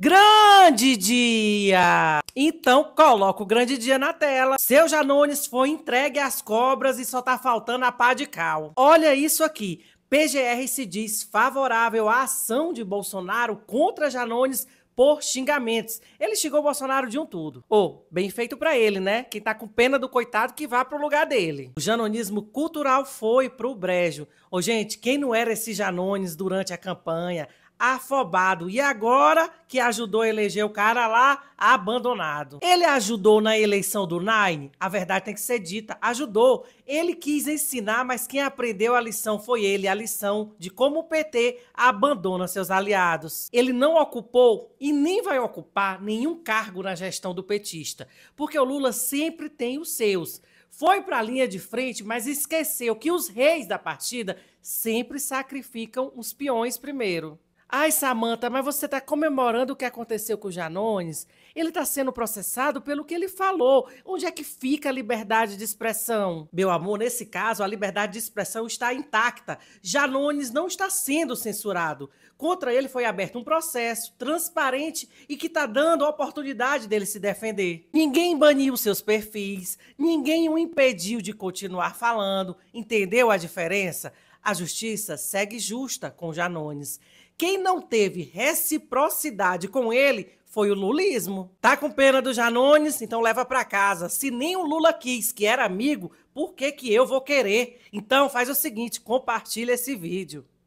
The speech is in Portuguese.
Grande dia! Então, coloca o grande dia na tela. Seu Janones foi entregue às cobras e só tá faltando a pá de cal. Olha isso aqui. PGR se diz favorável à ação de Bolsonaro contra Janones por xingamentos. Ele xingou o Bolsonaro de um tudo. Ou, oh, bem feito para ele, né? Quem tá com pena do coitado que vá pro lugar dele. O janonismo cultural foi pro brejo. Ô, oh, gente, quem não era esse Janones durante a campanha, afobado. E agora que ajudou a eleger o cara lá, abandonado. Ele ajudou na eleição do Nine? A verdade tem que ser dita. Ajudou. Ele quis ensinar, mas quem aprendeu a lição foi ele. A lição de como o PT abandona seus aliados. Ele não ocupou e nem vai ocupar nenhum cargo na gestão do petista. Porque o Lula sempre tem os seus foi para a linha de frente, mas esqueceu que os reis da partida sempre sacrificam os peões primeiro. Ai, Samanta, mas você está comemorando o que aconteceu com o Janones? Ele está sendo processado pelo que ele falou. Onde é que fica a liberdade de expressão? Meu amor, nesse caso, a liberdade de expressão está intacta. Janones não está sendo censurado. Contra ele foi aberto um processo transparente e que está dando a oportunidade dele se defender. Ninguém baniu seus perfis, ninguém o impediu de continuar falando. Entendeu a diferença? A justiça segue justa com Janones. Quem não teve reciprocidade com ele foi o lulismo. Tá com pena do Janones? Então leva para casa. Se nem o Lula quis, que era amigo, por que que eu vou querer? Então faz o seguinte, compartilha esse vídeo.